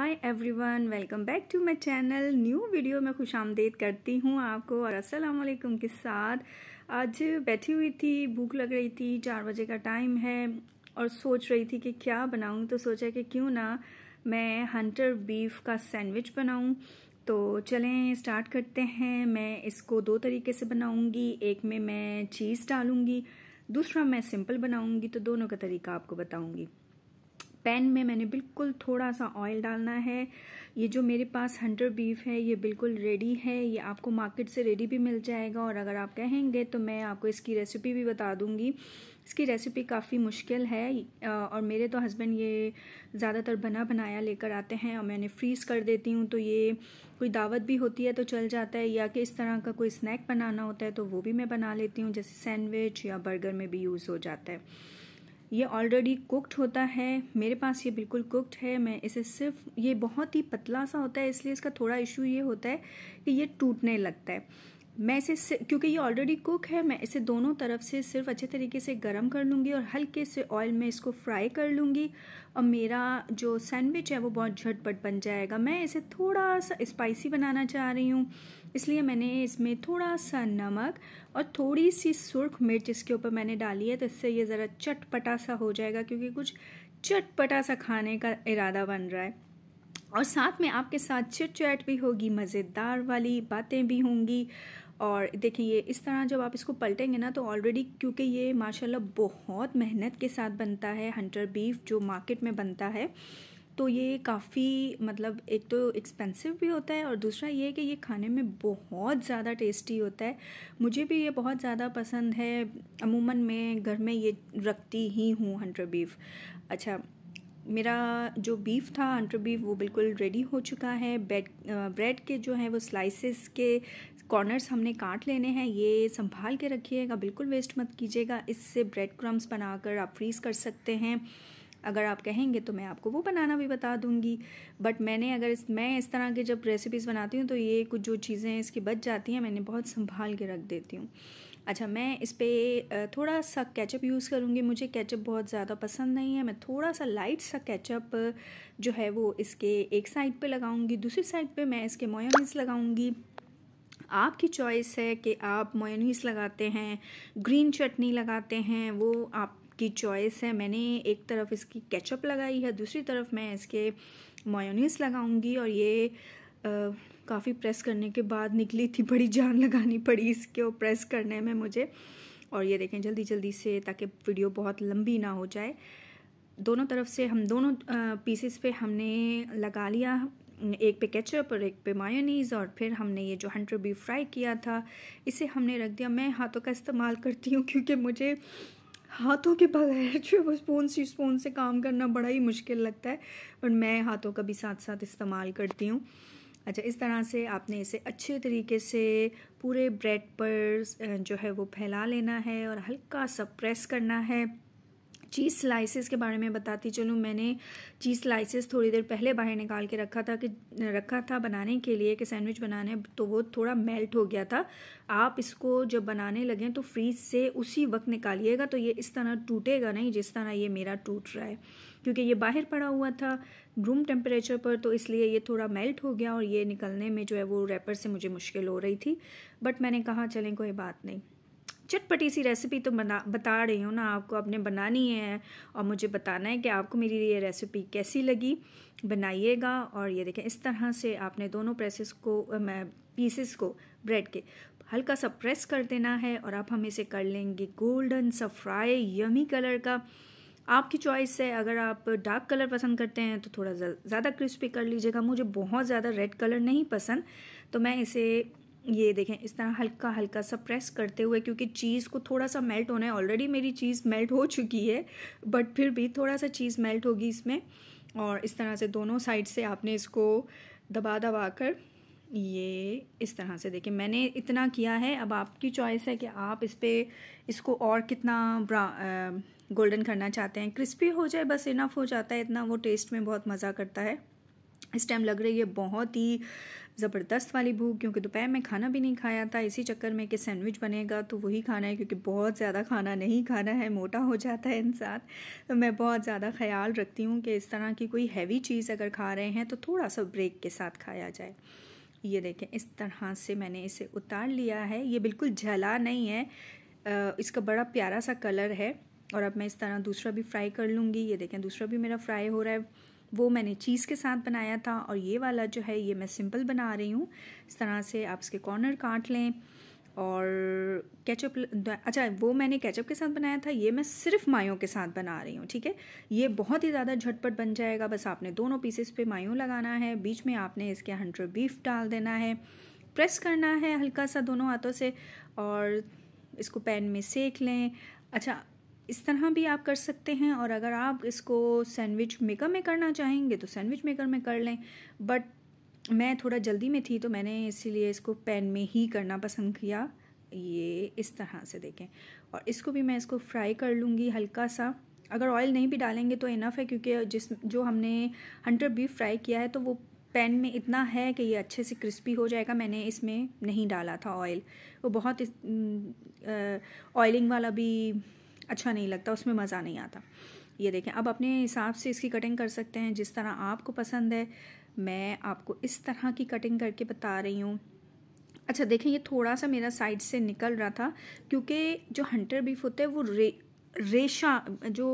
hi everyone welcome back to my channel new video में खुश आमदेद करती हूँ आपको और अस्सलाम वालेकुम के साथ आज बैठी हुई थी भूख लग रही थी चार बजे का टाइम है और सोच रही थी कि क्या बनाऊँ तो सोचा कि क्यों ना मैं हंटर बीफ का सैंडविच बनाऊँ तो चलें स्टार्ट करते हैं मैं इसको दो तरीके से बनाऊँगी एक में मैं चीज़ डालूँगी दूसरा मैं सिंपल बनाऊँगी तो दोनों का तरीका आपको बताऊँगी पैन में मैंने बिल्कुल थोड़ा सा ऑयल डालना है ये जो मेरे पास हंटर बीफ है ये बिल्कुल रेडी है ये आपको मार्केट से रेडी भी मिल जाएगा और अगर आप कहेंगे तो मैं आपको इसकी रेसिपी भी बता दूंगी इसकी रेसिपी काफ़ी मुश्किल है और मेरे तो हस्बैंड ये ज़्यादातर बना बनाया लेकर आते हैं और मैंने फ्रीज़ कर देती हूँ तो ये कोई दावत भी होती है तो चल जाता है या कि इस तरह का कोई स्नैक बनाना होता है तो वो भी मैं बना लेती हूँ जैसे सैंडविच या बर्गर में भी यूज़ हो जाता है ये ऑलरेडी कुकड होता है मेरे पास ये बिल्कुल कुकड है मैं इसे सिर्फ ये बहुत ही पतला सा होता है इसलिए इसका थोड़ा इशू ये होता है कि ये टूटने लगता है मैं इसे क्योंकि ये ऑलरेडी कुक है मैं इसे दोनों तरफ से सिर्फ अच्छे तरीके से गर्म कर लूँगी और हल्के से ऑयल में इसको फ्राई कर लूँगी और मेरा जो सैंडविच है वो बहुत झटपट बन जाएगा मैं इसे थोड़ा सा स्पाइसी बनाना चाह रही हूँ इसलिए मैंने इसमें थोड़ा सा नमक और थोड़ी सी सुर्ख मिर्च इसके ऊपर मैंने डाली है तो इससे ये ज़रा चटपटा सा हो जाएगा क्योंकि कुछ चटपटा सा खाने का इरादा बन रहा है और साथ में आपके साथ चिट चैट भी होगी मज़ेदार वाली बातें भी होंगी और देखें ये इस तरह जब आप इसको पलटेंगे ना तो ऑलरेडी क्योंकि ये माशाल्लाह बहुत मेहनत के साथ बनता है हंटर बीफ जो मार्केट में बनता है तो ये काफ़ी मतलब एक तो एक्सपेंसिव भी होता है और दूसरा ये कि ये खाने में बहुत ज़्यादा टेस्टी होता है मुझे भी ये बहुत ज़्यादा पसंद है अमूमन मैं घर में ये रखती ही हूँ हंटर बीफ अच्छा मेरा जो बीफ था अंटर बीफ वो बिल्कुल रेडी हो चुका है ब्रेड ब्रेड के जो है वो स्लाइसेस के कॉर्नर्स हमने काट लेने हैं ये संभाल के रखिएगा बिल्कुल वेस्ट मत कीजिएगा इससे ब्रेड क्रम्स बनाकर आप फ्रीज़ कर सकते हैं अगर आप कहेंगे तो मैं आपको वो बनाना भी बता दूंगी बट मैंने अगर इस मैं इस तरह के जब रेसिपीज़ बनाती हूँ तो ये कुछ जो चीज़ें इसकी बच जाती हैं मैंने बहुत संभाल के रख देती हूँ अच्छा मैं इस पर थोड़ा सा केचप यूज़ करूँगी मुझे केचप बहुत ज़्यादा पसंद नहीं है मैं थोड़ा सा लाइट सा केचप जो है वो इसके एक साइड पे लगाऊँगी दूसरी साइड पे मैं इसके मोयोनीस लगाऊंगी आपकी चॉइस है कि आप मोयोनीस लगाते हैं ग्रीन चटनी लगाते हैं वो आपकी चॉइस है मैंने एक तरफ इसकी कैचअप लगाई है दूसरी तरफ मैं इसके मोयोनीस लगाऊंगी और ये आ, काफ़ी प्रेस करने के बाद निकली थी बड़ी जान लगानी पड़ी इसके और प्रेस करने में मुझे और ये देखें जल्दी जल्दी से ताकि वीडियो बहुत लंबी ना हो जाए दोनों तरफ से हम दोनों पीसेस पे हमने लगा लिया एक पे केचप और एक पे मायोनीज़ और फिर हमने ये जो हंटर बी फ्राई किया था इसे हमने रख दिया मैं हाथों का इस्तेमाल करती हूँ क्योंकि मुझे हाथों के बगैर जो वो स्पून सी स्पून से काम करना बड़ा ही मुश्किल लगता है और मैं हाथों का भी साथ साथ इस्तेमाल करती हूँ अच्छा इस तरह से आपने इसे अच्छे तरीके से पूरे ब्रेड पर जो है वो फैला लेना है और हल्का सा प्रेस करना है चीज़ स्लाइसेस के बारे में बताती चलूँ मैंने चीज़ स्लाइसेस थोड़ी देर पहले बाहर निकाल के रखा था कि रखा था बनाने के लिए कि सैंडविच बनाने तो वो थोड़ा मेल्ट हो गया था आप इसको जब बनाने लगें तो फ्रीज से उसी वक्त निकालिएगा तो ये इस तरह टूटेगा नहीं जिस तरह ये मेरा टूट रहा है क्योंकि ये बाहर पड़ा हुआ था रूम टेम्परेचर पर तो इसलिए ये थोड़ा मेल्ट हो गया और ये निकलने में जो है वो रैपर से मुझे मुश्किल हो रही थी बट मैंने कहा चलें कोई बात नहीं चटपटी सी रेसिपी तो बना बता रही हूँ ना आपको आपने बनानी है और मुझे बताना है कि आपको मेरी ये रेसिपी कैसी लगी बनाइएगा और ये देखें इस तरह से आपने दोनों प्रेसेस को मैं पीसेस को ब्रेड के हल्का सा प्रेस कर देना है और आप हम इसे कर लेंगे गोल्डन सा फ्राई यमी कलर का आपकी चॉइस है अगर आप डार्क कलर पसंद करते हैं तो थोड़ा ज़्यादा क्रिस्पी कर लीजिएगा मुझे बहुत ज़्यादा रेड कलर नहीं पसंद तो मैं इसे ये देखें इस तरह हल्का हल्का सा प्रेस करते हुए क्योंकि चीज़ को थोड़ा सा मेल्ट होना है ऑलरेडी मेरी चीज़ मेल्ट हो चुकी है बट फिर भी थोड़ा सा चीज़ मेल्ट होगी इसमें और इस तरह से दोनों साइड से आपने इसको दबा दबा कर ये इस तरह से देखें मैंने इतना किया है अब आपकी चॉइस है कि आप इस पर इसको और कितना गोल्डन करना चाहते हैं क्रिस्पी हो जाए बस इनफ हो जाता है इतना वो टेस्ट में बहुत मज़ा करता है इस टाइम लग रही है बहुत ही ज़बरदस्त वाली भूख क्योंकि दोपहर में खाना भी नहीं खाया था इसी चक्कर में कि सैंडविच बनेगा तो वही खाना है क्योंकि बहुत ज़्यादा खाना नहीं खाना है मोटा हो जाता है इंसान तो मैं बहुत ज़्यादा ख्याल रखती हूँ कि इस तरह की कोई हैवी चीज़ अगर खा रहे हैं तो थोड़ा सा ब्रेक के साथ खाया जाए ये देखें इस तरह से मैंने इसे उतार लिया है ये बिल्कुल झला नहीं है इसका बड़ा प्यारा सा कलर है और अब मैं इस तरह दूसरा भी फ्राई कर लूँगी ये देखें दूसरा भी मेरा फ्राई हो रहा है वो मैंने चीज़ के साथ बनाया था और ये वाला जो है ये मैं सिंपल बना रही हूँ इस तरह से आप इसके कॉर्नर काट लें और केचप अच्छा वो मैंने केचप के साथ बनाया था ये मैं सिर्फ मायों के साथ बना रही हूँ ठीक है ये बहुत ही ज़्यादा झटपट बन जाएगा बस आपने दोनों पीसेस पे मायों लगाना है बीच में आपने इसके हंड्रेड बीफ डाल देना है प्रेस करना है हल्का सा दोनों हाथों से और इसको पैन में सेक लें अच्छा इस तरह भी आप कर सकते हैं और अगर आप इसको सैंडविच मेकर में करना चाहेंगे तो सैंडविच मेकर में कर लें बट मैं थोड़ा जल्दी में थी तो मैंने इसीलिए इसको पैन में ही करना पसंद किया ये इस तरह से देखें और इसको भी मैं इसको फ्राई कर लूँगी हल्का सा अगर ऑयल नहीं भी डालेंगे तो इनफ है क्योंकि जिस जो हमने हंटर बीफ फ्राई किया है तो वो पैन में इतना है कि ये अच्छे से क्रिस्पी हो जाएगा मैंने इसमें नहीं डाला था ऑयल वो बहुत ऑयलिंग वाला भी अच्छा नहीं लगता उसमें मज़ा नहीं आता ये देखें अब अपने हिसाब से इसकी कटिंग कर सकते हैं जिस तरह आपको पसंद है मैं आपको इस तरह की कटिंग करके बता रही हूँ अच्छा देखें ये थोड़ा सा मेरा साइड से निकल रहा था क्योंकि जो हंटर बीफ होता है वो रे रेशा जो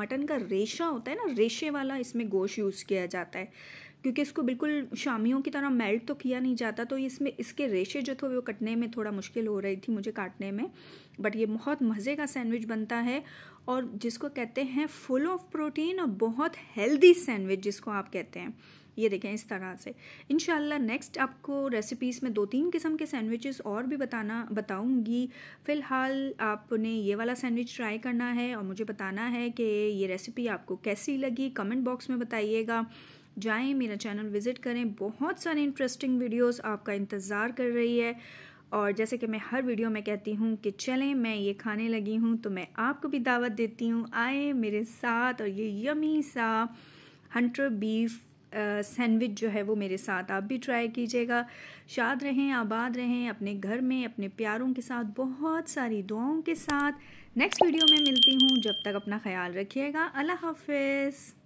मटन का रेशा होता है ना रेशे वाला इसमें गोश यूज़ किया जाता है क्योंकि इसको बिल्कुल शामियों की तरह मेल्ट तो किया नहीं जाता तो इसमें इसके रेशे जो थे वो कटने में थोड़ा मुश्किल हो रही थी मुझे काटने में बट ये बहुत मज़े का सैंडविच बनता है और जिसको कहते हैं फुल ऑफ प्रोटीन और बहुत हेल्दी सैंडविच जिसको आप कहते हैं ये देखें इस तरह से इन नेक्स्ट आपको रेसिपीज़ में दो तीन किस्म के सैंडविचेस और भी बताना बताऊंगी फ़िलहाल आपने ये वाला सैंडविच ट्राई करना है और मुझे बताना है कि ये रेसिपी आपको कैसी लगी कमेंट बॉक्स में बताइएगा जाएं मेरा चैनल विज़िट करें बहुत सारे इंटरेस्टिंग वीडियोस आपका इंतज़ार कर रही है और जैसे कि मैं हर वीडियो में कहती हूँ कि चलें मैं ये खाने लगी हूँ तो मैं आपको भी दावत देती हूँ आए मेरे साथ और ये यमी सा हंटर बीफ सैंडविच जो है वो मेरे साथ आप भी ट्राई कीजिएगा शाद रहें आबाद रहें अपने घर में अपने प्यारों के साथ बहुत सारी दुआओं के साथ नेक्स्ट वीडियो में मिलती हूँ जब तक अपना ख्याल रखिएगा अल्लाह हाफिज़